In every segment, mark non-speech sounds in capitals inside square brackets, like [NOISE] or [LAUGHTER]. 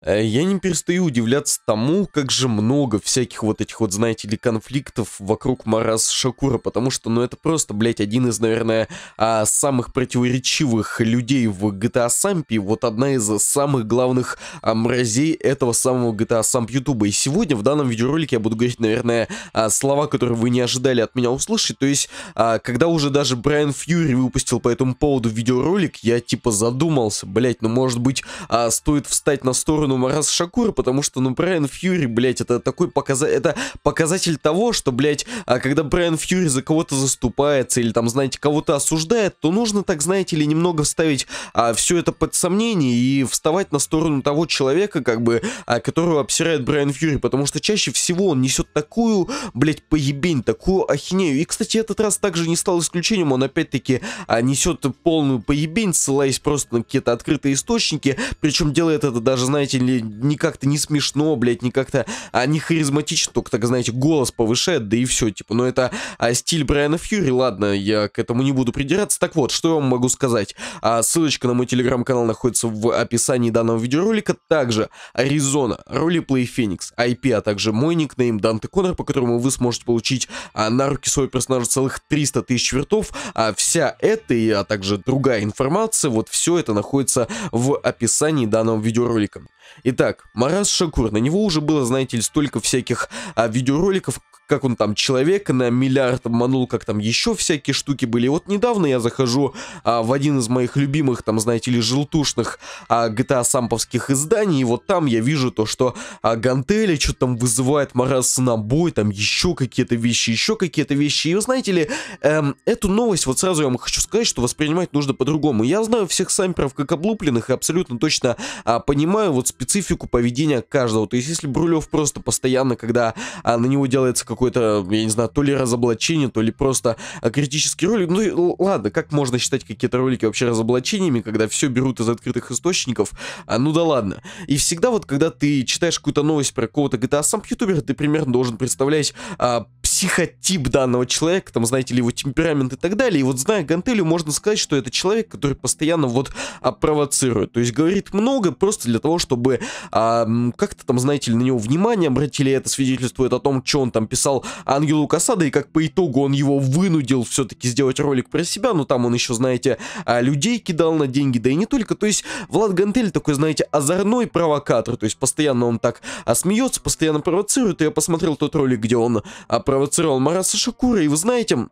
Э, я не перестаю удивляться тому, как же много всяких вот этих вот, знаете ли, конфликтов вокруг Марас Шакура, потому что, ну, это просто, блядь, один из, наверное, а, самых противоречивых людей в GTA Сампе, вот одна из самых главных а, мразей этого самого GTA Самп Ютуба. И сегодня в данном видеоролике я буду говорить, наверное, а, слова, которые вы не ожидали от меня услышать, то есть, когда уже даже Брайан Фьюри выпустил по этому поводу видеоролик, я типа задумался, блядь, ну, может быть, стоит встать на сторону ну, Марас Шакур, потому что, ну, Брайан Фьюри, блядь, это такой показа... это показатель того, что, блядь, а когда Брайан Фьюри за кого-то заступается или, там, знаете, кого-то осуждает, то нужно, так, знаете ли, немного вставить а, все это под сомнение и вставать на сторону того человека, как бы, а, которого обсирает Брайан Фьюри, потому что чаще всего он несет такую, блядь, поебень, такую ахинею. И, кстати, этот раз также не стал исключением, он опять-таки а, несет полную поебень, ссылаясь просто на какие-то открытые источники, причем делает это даже, знаете, или не как-то не смешно, блядь, не как-то, а не харизматично, только, так, знаете, голос повышает, да и все, типа, но ну, это а, стиль Брайана Фьюри, ладно, я к этому не буду придираться. Так вот, что я вам могу сказать? А, ссылочка на мой телеграм-канал находится в описании данного видеоролика. Также Аризона, Роли Roleplay Phoenix, IP, а также мой никнейм Данте Конор по которому вы сможете получить а, на руки свой персонаж целых 300 тысяч вертов. А вся эта и а также другая информация, вот все это находится в описании данного видеоролика. Итак, Марас Шакур, на него уже было, знаете ли, столько всяких а, видеороликов, как он там человек на миллиард обманул, как там еще всякие штуки были. И вот недавно я захожу а, в один из моих любимых, там, знаете ли, желтушных а, GTA самповских изданий, и вот там я вижу то, что а, Гантели что-то там вызывает на бой, там еще какие-то вещи, еще какие-то вещи. И вы знаете ли, эм, эту новость, вот сразу я вам хочу сказать, что воспринимать нужно по-другому. Я знаю всех самперов как облупленных и абсолютно точно а, понимаю вот специфику поведения каждого. То есть, если Брулев просто постоянно, когда а, на него делается какой какое-то, я не знаю, то ли разоблачение, то ли просто а, критический ролик. Ну ладно, как можно считать какие-то ролики вообще разоблачениями, когда все берут из открытых источников? А, ну да ладно. И всегда вот, когда ты читаешь какую-то новость про какого-то GTA, «А сам ютубер ты примерно должен представлять а, психотип данного человека, там, знаете ли, его темперамент и так далее. И вот зная Гантелю, можно сказать, что это человек, который постоянно вот а, провоцирует. То есть говорит много просто для того, чтобы а, как-то там, знаете ли, на него внимание обратили. Это свидетельствует о том, что он там писал Ангелу Касада, и как по итогу он его вынудил все-таки сделать ролик про себя. Но ну, там он еще, знаете, а, людей кидал на деньги, да и не только. То есть Влад Гантель такой, знаете, озорной провокатор. То есть постоянно он так а, смеется, постоянно провоцирует. И я посмотрел тот ролик, где он а, провоцирует провоцировал Мараса Шакура, и вы знаете,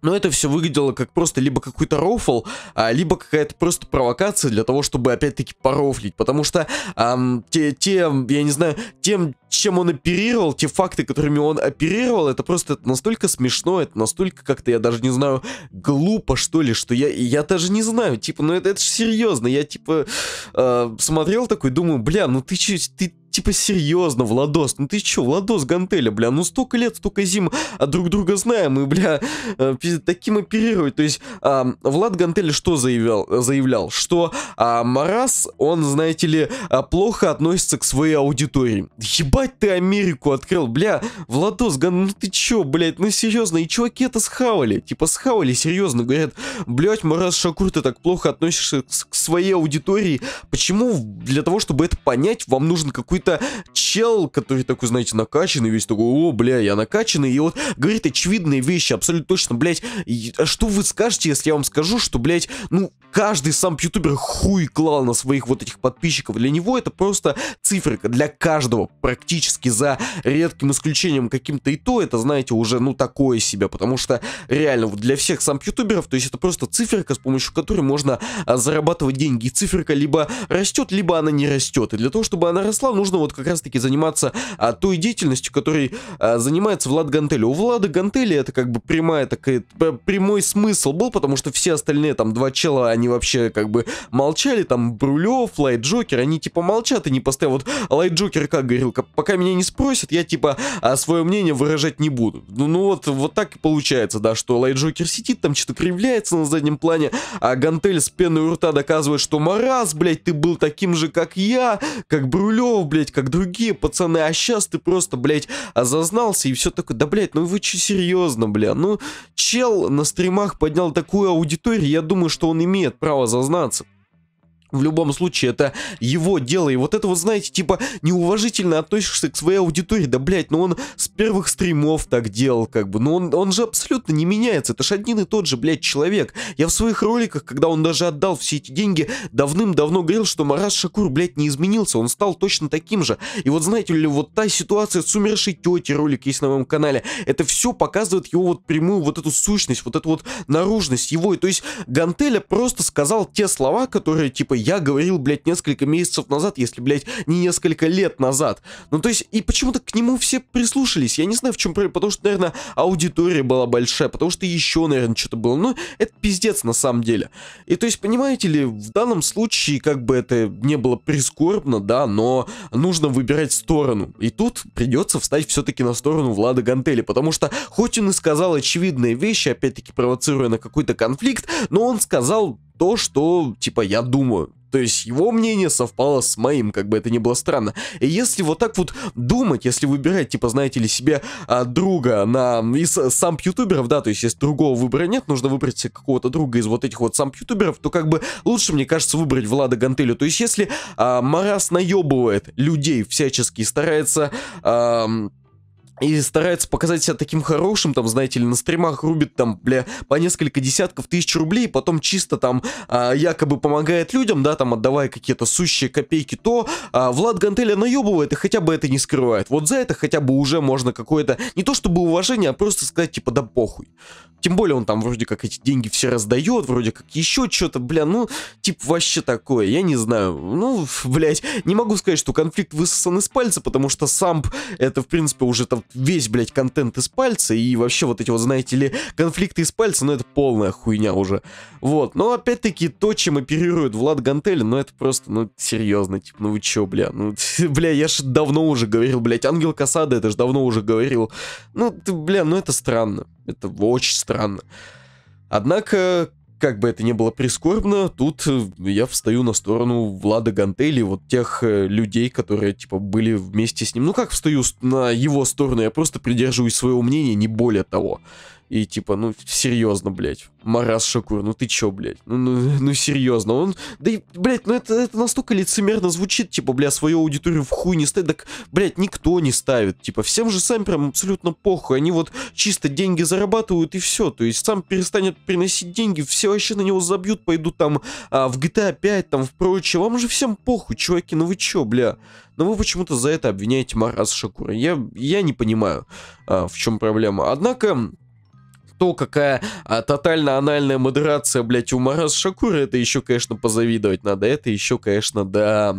но это все выглядело как просто либо какой-то рофл, а, либо какая-то просто провокация для того, чтобы опять-таки порофлить. Потому что эм, те, те, я не знаю, тем, чем он оперировал, те факты, которыми он оперировал, это просто это настолько смешно, это настолько как-то, я даже не знаю, глупо, что ли, что я, я даже не знаю. Типа, ну это, это же серьезно. Я типа э, смотрел такой, думаю, бля, ну ты че, ты, Типа серьезно, Владос, ну ты чё, Владос Гантеля, бля, ну столько лет, столько зим, а друг друга знаем, и, бля, э, таким оперируют. То есть, э, Влад Гантель что заявлял? заявлял? Что э, а, Марас, он, знаете ли, а, плохо относится к своей аудитории. Ебать ты Америку открыл, бля, Владос, Ган, ну ты чё, блядь, ну серьезно, и чуваки это схавали, типа схавали, серьезно, говорят, блядь, Марас Шакур, ты так плохо относишься к своей аудитории, почему для того, чтобы это понять, вам нужен какой-то какой-то чел, который такой, знаете, накачанный, весь такой, о, бля, я накачанный, и вот говорит очевидные вещи, абсолютно точно, блядь, и, а что вы скажете, если я вам скажу, что, блядь, ну, каждый сам ютубер хуй клал на своих вот этих подписчиков. Для него это просто циферка. Для каждого практически за редким исключением каким-то и то, это, знаете, уже, ну, такое себе. Потому что реально вот для всех сам ютуберов, то есть это просто циферка, с помощью которой можно а, зарабатывать деньги. И циферка либо растет, либо она не растет. И для того, чтобы она росла, нужно вот как раз-таки заниматься а, той деятельностью, которой а, занимается Влад гантели У Влада Гантели это как бы прямая такая, прямой смысл был, потому что все остальные там два чела, они они вообще как бы молчали, там Брулев, Лайт Джокер, они типа молчат и не поставят. Вот Лайт Джокер как говорил, пока меня не спросят, я типа а, свое мнение выражать не буду. Ну, ну вот, вот так и получается, да, что Лайт Джокер сидит, там что-то кривляется на заднем плане, а Гантель с пеной у рта доказывает, что Мараз, блядь, ты был таким же, как я, как Брулев, блядь, как другие пацаны, а сейчас ты просто, блядь, зазнался и все такое, да, блядь, ну вы че серьезно, бля, ну, чел на стримах поднял такую аудиторию, я думаю, что он имеет нет права зазнаться. В любом случае, это его дело. И вот это вот, знаете, типа, неуважительно относишься к своей аудитории. Да, блядь, ну он с первых стримов так делал, как бы. Но ну он, он же абсолютно не меняется. Это же один и тот же, блядь, человек. Я в своих роликах, когда он даже отдал все эти деньги, давным-давно говорил, что Марат Шакур, блядь, не изменился. Он стал точно таким же. И вот, знаете ли, вот та ситуация с умершей тетей ролик есть на моем канале. Это все показывает его вот прямую вот эту сущность, вот эту вот наружность его. И то есть Гантеля просто сказал те слова, которые, типа, я говорил, блядь, несколько месяцев назад, если, блядь, не несколько лет назад. Ну, то есть, и почему-то к нему все прислушались. Я не знаю, в чем проблема, потому что, наверное, аудитория была большая, потому что еще, наверное, что-то было. Ну, это пиздец на самом деле. И то есть, понимаете ли, в данном случае, как бы это не было прискорбно, да, но нужно выбирать сторону. И тут придется встать все-таки на сторону Влада Гантели, потому что, хоть он и сказал очевидные вещи, опять-таки провоцируя на какой-то конфликт, но он сказал то, что, типа, я думаю. То есть его мнение совпало с моим, как бы это ни было странно. И если вот так вот думать, если выбирать, типа, знаете ли, себе а, друга на... из э, самп-ютуберов, да, то есть если другого выбора нет, нужно выбрать себе какого-то друга из вот этих вот самп-ютуберов, то как бы лучше, мне кажется, выбрать Влада Гантелю. То есть если а, Марас наебывает людей всячески и старается... А, и старается показать себя таким хорошим, там, знаете или на стримах рубит там, бля, по несколько десятков тысяч рублей, потом чисто там а, якобы помогает людям, да, там, отдавая какие-то сущие копейки, то а, Влад Гантеля наебывает и хотя бы это не скрывает. Вот за это хотя бы уже можно какое-то, не то чтобы уважение, а просто сказать, типа, да похуй. Тем более он там вроде как эти деньги все раздает, вроде как еще что-то, бля, ну, типа, вообще такое, я не знаю. Ну, блядь, не могу сказать, что конфликт высосан из пальца, потому что самп это, в принципе, уже там весь, блядь, контент из пальца, и вообще вот эти вот, знаете ли, конфликты из пальца, ну это полная хуйня уже. Вот, но опять-таки то, чем оперирует Влад Гантель, ну это просто, ну серьезно, типа, ну вы чё, бля, ну, [LAUGHS] бля, я же давно уже говорил, блядь, Ангел Касада, это же давно уже говорил. Ну, ты, бля, ну это странно, это очень странно. Однако как бы это ни было прискорбно, тут э, я встаю на сторону Влада Гантели, вот тех э, людей, которые, типа, были вместе с ним. Ну как встаю на его сторону, я просто придерживаюсь своего мнения, не более того. И типа, ну, серьезно, блядь. Марас Шакур, ну ты чё, блядь? Ну, ну, [LAUGHS] ну серьезно. Он, да и, блядь, ну это, это настолько лицемерно звучит, типа, бля, свою аудиторию в хуй не ставит. Так, блядь, никто не ставит. Типа, всем же сами прям абсолютно похуй. Они вот чисто деньги зарабатывают и все. То есть сам перестанет приносить деньги, все вообще на него забьют, пойдут там а, в GTA 5, там в прочее. Вам же всем похуй, чуваки, ну вы чё, бля? Но ну вы почему-то за это обвиняете Марас Шакура. Я, я не понимаю, а, в чем проблема. Однако то, какая а, тотально анальная модерация, блядь, у Марас Шакура, это еще, конечно, позавидовать надо. Это еще, конечно, да...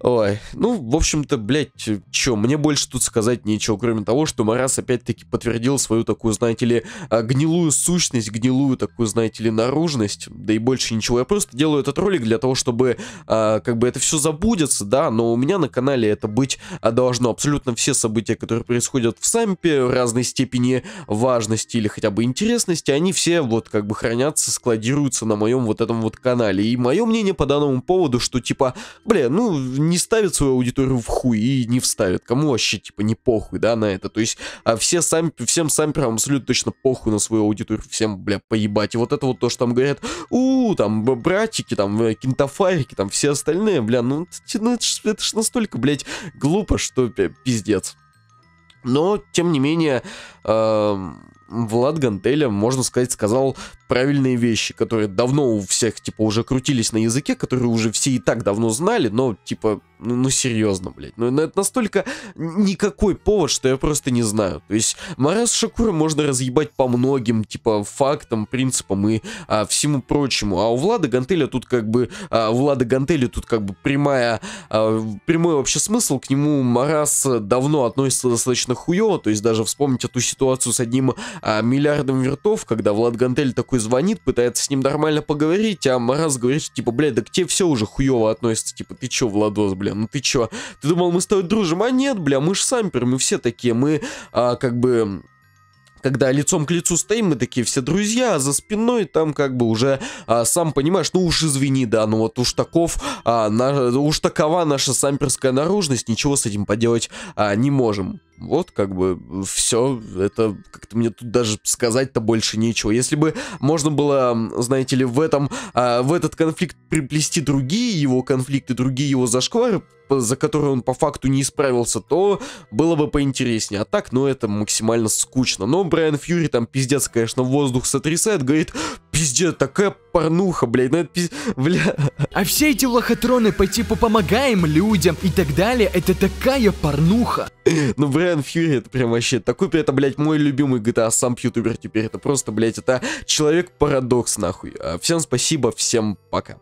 Ой, ну, в общем-то, блядь, чё, мне больше тут сказать нечего, кроме того, что Марас опять-таки подтвердил свою такую, знаете ли, а, гнилую сущность, гнилую такую, знаете ли, наружность, да и больше ничего. Я просто делаю этот ролик для того, чтобы, а, как бы, это все забудется, да, но у меня на канале это быть а, должно абсолютно все события, которые происходят в Сампе, в разной степени важности или хотя бы интересности, они все вот как бы хранятся, складируются на моем вот этом вот канале. И мое мнение по данному поводу, что типа, бля, ну, не ставит свою аудиторию в хуй и не вставит. Кому вообще, типа, не похуй, да, на это. То есть, а все сами, всем сам прям абсолютно точно похуй на свою аудиторию, всем, бля, поебать. И вот это вот то, что там говорят, у, там, братики, там, э, кентофарики, там, все остальные, бля, ну, ну это, ж, это ж настолько, блядь, глупо, что бля, пиздец. Но, тем не менее, э, Влад Гантеля, можно сказать, сказал правильные вещи, которые давно у всех, типа, уже крутились на языке, которые уже все и так давно знали, но, типа, ну, ну серьезно, блядь. Ну, ну это настолько никакой повод, что я просто не знаю. То есть, Марас Шакура можно разъебать по многим, типа, фактам, принципам и а, всему прочему. А у Влада Гантеля тут как бы, а, у Влада Гантеля тут как бы прямая, а, прямой вообще смысл. К нему Марас давно относится достаточно хуево, то есть даже вспомнить эту ситуацию с одним а, миллиардом вертов, когда Влад Гантель такой такой звонит, пытается с ним нормально поговорить, а Мараз говорит, что типа, блядь, да к тебе все уже хуево относится, типа, ты чё, Владос, бля, ну ты чё, ты думал, мы с тобой дружим, а нет, бля, мы ж самперы, мы все такие, мы, а, как бы, когда лицом к лицу стоим, мы такие все друзья, а за спиной там как бы уже, а, сам понимаешь, ну уж извини, да, ну вот уж таков, а, на, уж такова наша самперская наружность, ничего с этим поделать а, не можем вот, как бы, все, это как-то мне тут даже сказать-то больше нечего. Если бы можно было, знаете ли, в этом, а, в этот конфликт приплести другие его конфликты, другие его зашквары, за которые он по факту не исправился, то было бы поинтереснее. А так, ну, это максимально скучно. Но Брайан Фьюри там пиздец, конечно, воздух сотрясает, говорит, Пиздец, такая порнуха, блядь, ну это пиздец, бля. А все эти лохотроны по типу «помогаем людям» и так далее, это такая порнуха. Ну, Брайан Фьюри, это прям вообще такой, это, блядь, мой любимый GTA, сам ютубер теперь. Это просто, блядь, это человек-парадокс, нахуй. А всем спасибо, всем пока.